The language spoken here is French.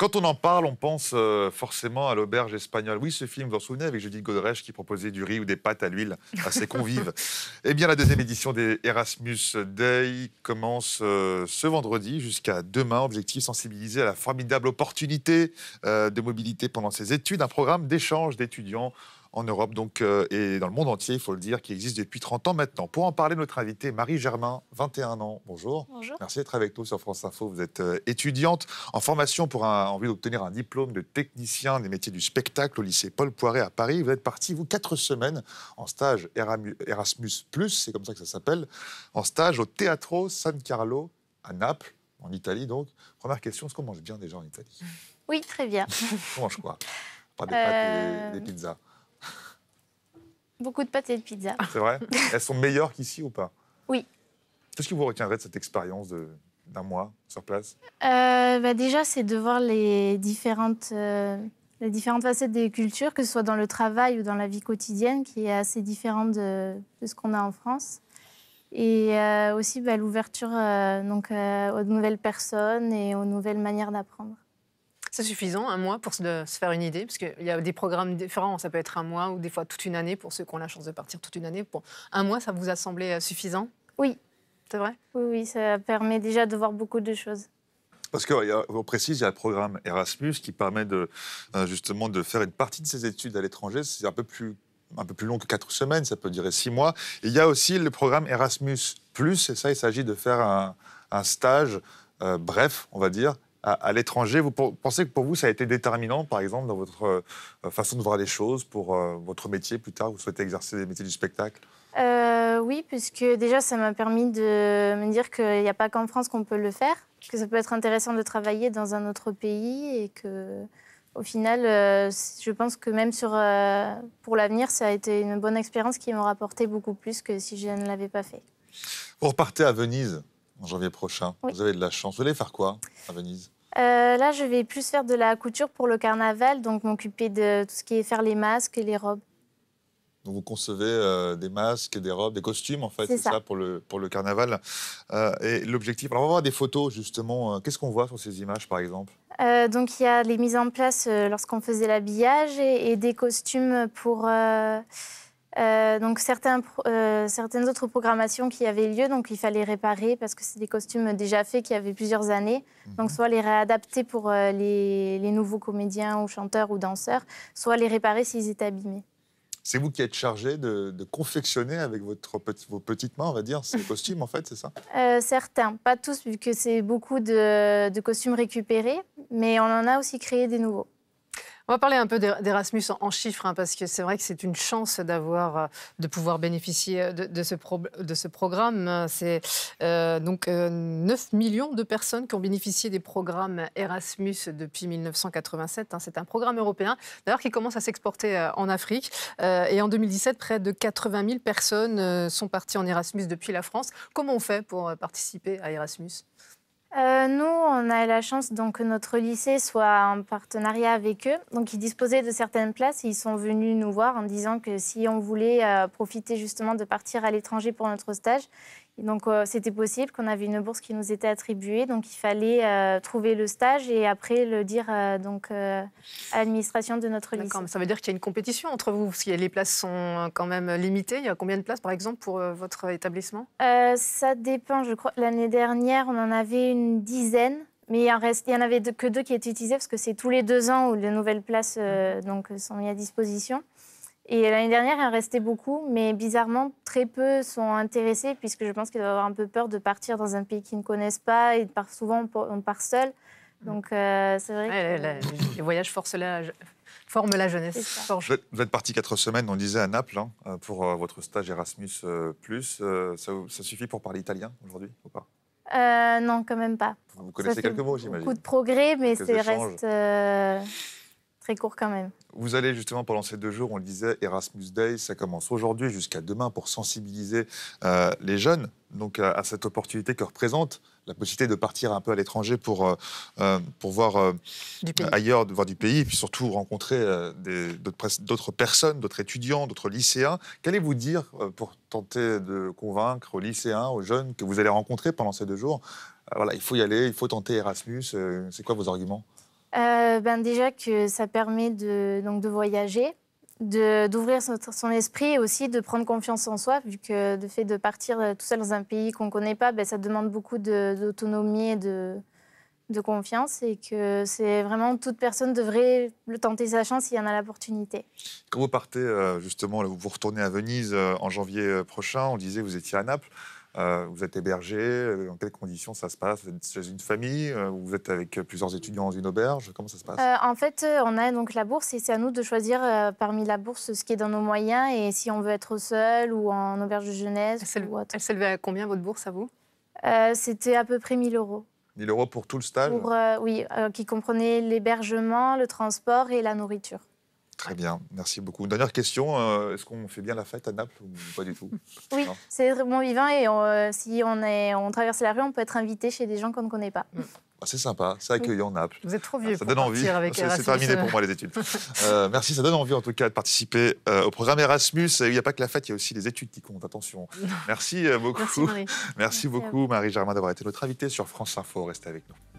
Quand on en parle, on pense euh, forcément à l'auberge espagnole. Oui, ce film, vous en souvenez, avec Judith Godrèche qui proposait du riz ou des pâtes à l'huile à ses convives. eh bien, la deuxième édition des Erasmus Day commence euh, ce vendredi jusqu'à demain. Objectif sensibiliser à la formidable opportunité euh, de mobilité pendant ses études, un programme d'échange d'étudiants en Europe donc, euh, et dans le monde entier, il faut le dire, qui existe depuis 30 ans maintenant. Pour en parler, notre invitée, Marie Germain, 21 ans. Bonjour. Bonjour. Merci d'être avec nous sur France Info. Vous êtes euh, étudiante en formation pour un, en d'obtenir un diplôme de technicien des métiers du spectacle au lycée Paul Poiret à Paris. Vous êtes partie, vous, quatre semaines en stage Erasmus, c'est comme ça que ça s'appelle, en stage au Teatro San Carlo à Naples, en Italie donc. Première question, est-ce qu'on mange bien déjà en Italie Oui, très bien. On mange quoi Pas des pâtes, des euh, pizzas. Beaucoup de pâtés de pizza. C'est vrai Elles sont meilleures qu'ici ou pas Oui. Qu'est-ce que vous retiendrez de cette expérience d'un mois sur place euh, bah, Déjà, c'est de voir les différentes, euh, les différentes facettes des cultures, que ce soit dans le travail ou dans la vie quotidienne, qui est assez différente de, ce qu'on a en France. Et euh, aussi bah, l'ouverture donc aux nouvelles personnes et aux nouvelles manières d'apprendre. C'est suffisant, un mois pour se, faire une idée, parce qu'il y a des programmes différents, ça peut être un mois ou des fois toute une année pour ceux qui ont la chance de partir toute une année. Bon, un mois, ça vous a semblé euh, suffisant Oui. C'est vrai Oui, ça permet déjà de voir beaucoup de choses. Parce qu'on précise, il y a le programme Erasmus qui permet de, euh, justement de faire une partie de ses études à l'étranger. C'est un peu plus un peu plus long que quatre semaines, ça peut durer six mois. il y a aussi le programme Erasmus+, et ça, il s'agit de faire un, stage euh, bref, on va dire, à, l'étranger. Vous pensez que pour vous, ça a été déterminant, par exemple, dans votre euh, façon de voir les choses, pour euh, votre métier plus tard Vous souhaitez exercer des métiers du spectacle euh, oui, puisque déjà, ça m'a permis de me dire qu'il n'y a pas qu'en France qu'on peut le faire, que ça peut être intéressant de travailler dans un autre pays et que, au final, je pense que même sur, pour l'avenir, ça a été une bonne expérience qui m'a rapporté beaucoup plus que si je ne l'avais pas fait. Vous repartez à Venise en janvier prochain. Vous avez de la chance. Vous allez faire quoi à Venise euh, là, je vais plus faire de la couture pour le carnaval, donc m'occuper de tout ce qui est faire les masques et les robes. Donc vous concevez euh, des masques, des robes, des costumes, en fait, c'est ça. pour le, pour le carnaval. Euh, et l'objectif, alors on va voir des photos, justement. Qu'est-ce qu'on voit sur ces images, par exemple Donc il y a les mises en place lorsqu'on faisait l'habillage et des costumes pour euh, donc euh, certaines autres programmations qui avaient lieu, donc il fallait réparer parce que c'est des costumes déjà faits qui avaient plusieurs années. Donc mhm. soit les réadapter pour euh, les, nouveaux comédiens ou chanteurs ou danseurs, soit les réparer s'ils étaient abîmés. C'est vous qui êtes chargé de, confectionner avec vos petites mains, on va dire, ces costumes en fait, c'est ça Certains, pas tous, vu que c'est beaucoup de costumes récupérés, mais on en a aussi créé des nouveaux. On va parler un peu d'Erasmus en, chiffres, hein, parce que c'est vrai que c'est une chance d'avoir, euh, de pouvoir bénéficier euh, de, ce, programme. C'est euh, donc 9 millions de personnes qui ont bénéficié des programmes Erasmus depuis 1987. Hein. C'est un programme européen, d'ailleurs, qui commence à s'exporter en Afrique. et en 2017, près de 80 000 personnes sont parties en Erasmus depuis la France. Comment on fait pour participer à Erasmus euh, nous, on a eu la chance que notre lycée soit en partenariat avec eux. Donc, ils disposaient de certaines places ils sont venus nous voir en disant que si on voulait euh, profiter justement de partir à l'étranger pour notre stage, donc, euh, c'était possible qu'on avait une bourse qui nous était attribuée. Donc, il fallait euh, trouver le stage et après le dire euh, donc, à l'administration de notre lycée. ça veut dire qu'il y a une compétition entre vous, parce que les places sont quand même limitées. Il y a combien de places, par exemple, pour votre établissement Ça dépend, je crois. L'année dernière, on en avait une dizaine. Mais il n'y en, avait que deux qui étaient utilisées, parce que c'est tous les deux ans où les nouvelles places mmh. donc, sont mises à disposition. Et l'année dernière, il en restait beaucoup, mais bizarrement, très peu sont intéressés, puisque je pense qu'ils doivent avoir un peu peur de partir dans un pays qu'ils ne connaissent pas, et souvent, on part seul. Donc, euh, c'est vrai. que... les voyages la, forment la jeunesse. Vous êtes parti quatre semaines, on disait, à Naples, hein, pour euh, votre stage Erasmus. Euh, ça, ça suffit pour parler italien aujourd'hui, ou pas non, quand même pas. Vous connaissez quelques mots, j'imagine. Beaucoup de progrès, mais c'est reste très court quand même. Vous allez justement pendant ces deux jours, on le disait, Erasmus Day, ça commence aujourd'hui jusqu'à demain pour sensibiliser euh, les jeunes donc euh, à, cette opportunité que représente la possibilité de partir un peu à l'étranger pour, euh, pour voir ailleurs, voir du pays, et puis surtout rencontrer d'autres personnes, d'autres étudiants, d'autres lycéens. Qu'allez-vous dire pour tenter de convaincre aux lycéens, aux jeunes que vous allez rencontrer pendant ces deux jours voilà, il faut y aller, il faut tenter Erasmus. C'est quoi vos arguments euh, ben Déjà que ça permet de, donc de voyager, d'ouvrir son, esprit et aussi de prendre confiance en soi, vu que le fait de partir euh, tout seul dans un pays qu'on ne connaît pas, ben ça demande beaucoup d'autonomie et de, de confiance et que c'est vraiment toute personne devrait le tenter sa chance s'il y en a l'opportunité. Quand vous partez euh, justement, vous vous retournez à Venise en janvier prochain, on disait que vous étiez à Naples, euh, vous êtes hébergé euh, Dans quelles conditions ça se passe Vous êtes chez une famille euh, ou Vous êtes avec plusieurs étudiants dans une auberge Comment ça se passe En fait, on a donc la bourse et c'est à nous de choisir parmi la bourse ce qui est dans nos moyens et si on veut être seul ou en auberge de jeunesse. Elle s'élevait à combien votre bourse à vous C'était à peu près 1000 euros. 1000 euros pour tout le stage Oui, qui comprenait l'hébergement, le transport et la nourriture. Très bien, merci beaucoup. dernière question, euh, est-ce qu'on fait bien la fête à Naples ou pas du tout Oui, c'est vraiment vivant et euh, si on, est, on traverse la rue, on peut être invité chez des gens qu'on ne connaît pas. Mm. Ah, c'est sympa, c'est accueillant en Naples. Vous êtes trop ah, vieux. Ça donne envie. C'est terminé euh. pour moi les études. merci, ça donne envie en tout cas de participer au programme Erasmus. Il n'y a pas que la fête, il y a aussi les études qui comptent. Attention. Merci beaucoup. Merci, merci beaucoup Marie-Germain d'avoir été notre invitée sur France Info. Restez avec nous.